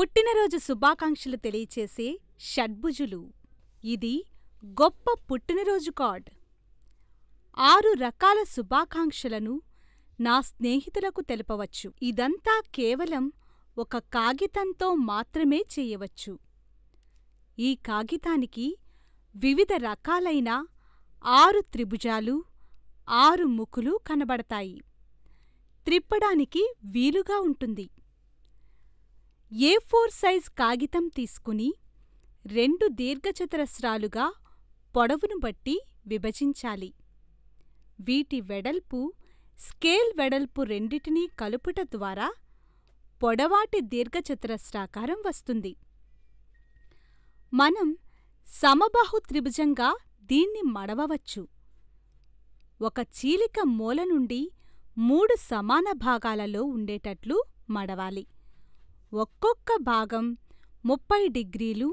పుట్టినరోజు శుభాకాంక్షలు తెలియచేసే షడ్భుజులు ఇది గొప్ప పుట్టినరోజు కార్డ్. ఆరు రకాల శుభాకాంక్షలను నా స్నేహితులకు తెలపవచ్చు. ఇదంతా కేవలం ఒక కాగితంతో మాత్రమే చేయవచ్చు ఈ కాగితానికి వివిధ రకాలైన ఆరు త్రిభుజాలు, ఆరు ముఖులు కనబడతాయి. త్రిప్పడానికి వీలుగా ఉంటుంది. ఏ ఫోర్ సైజ్ కాగితం తీసుకుని రెండు దీర్ఘచతురస్రాలుగా పొడవును బట్టి విభజించాలి. వీటి వెడల్పు స్కేల్ వెడల్పు రెండిటినీ కలుపుట ద్వారా పొడవాటి దీర్ఘచతురస్రాకారం వస్తుంది. మనం సమబాహు త్రిభుజంగా దీన్ని మడవవచ్చు. ఒక చీలిక మూల నుండి మూడు సమాన భాగాలలో ఉండేటట్లు మడవాలి. ఒక్కొక్క భాగం ముప్పై డిగ్రీలు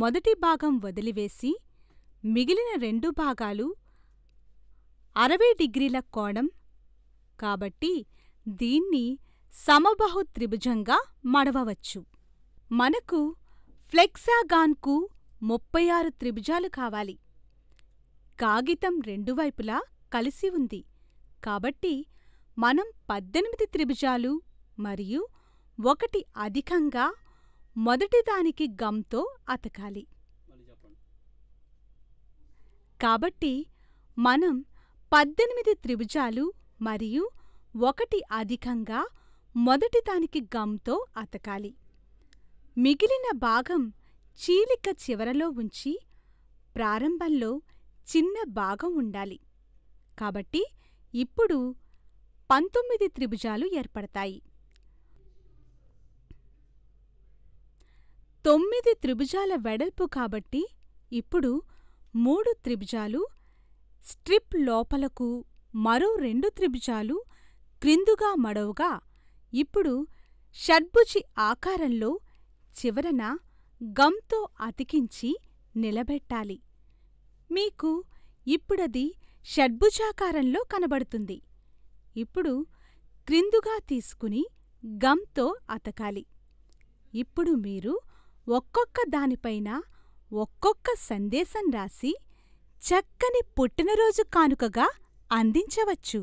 మొదటి భాగం వదిలివేసి మిగిలిన రెండు భాగాలు అరవై డిగ్రీల కోణం కాబట్టి దీన్ని సమబాహు త్రిభుజంగా మడవవచ్చు. మనకు ఫ్లెక్సాగాన్కు ముప్పై ఆరు త్రిభుజాలు కావాలి. కాగితం రెండు వైపులా కలిసి ఉంది కాబట్టి మనం పద్దెనిమిది త్రిభుజాలు మరియు ఒకటి అధికంగా మొదటిదానికి గమ్తో అతకాలి కాబట్టి మనం పద్దెనిమిది త్రిభుజాలు మరియు ఒకటి అధికంగా మొదటిదానికి గమ్తో అతకాలి మిగిలిన భాగం చీలిక చివరలో ఉంచి ప్రారంభంలో చిన్న భాగం ఉండాలి కాబట్టి ఇప్పుడు పంతొమ్మిది త్రిభుజాలు ఏర్పడతాయి తొమ్మిది త్రిభుజాల వెడల్పు కాబట్టి ఇప్పుడు మూడు త్రిభుజాలు స్ట్రిప్ లోపలకు మరో రెండు త్రిభుజాలు క్రిందుగా మడవుగా ఇప్పుడు షడ్భుజి ఆకారంలో చివరన గమ్తో అతికించి నిలబెట్టాలి. మీకు ఇప్పుడది షడ్భుజాకారంలో కనబడుతుంది. ఇప్పుడు క్రిందుగా తీసుకుని గమ్తో అతకాలి. ఇప్పుడు మీరు ఒక్కొక్క దానిపైన ఒక్కొక్క సందేశం రాసి చక్కని పుట్టినరోజు కానుకగా అందించవచ్చు.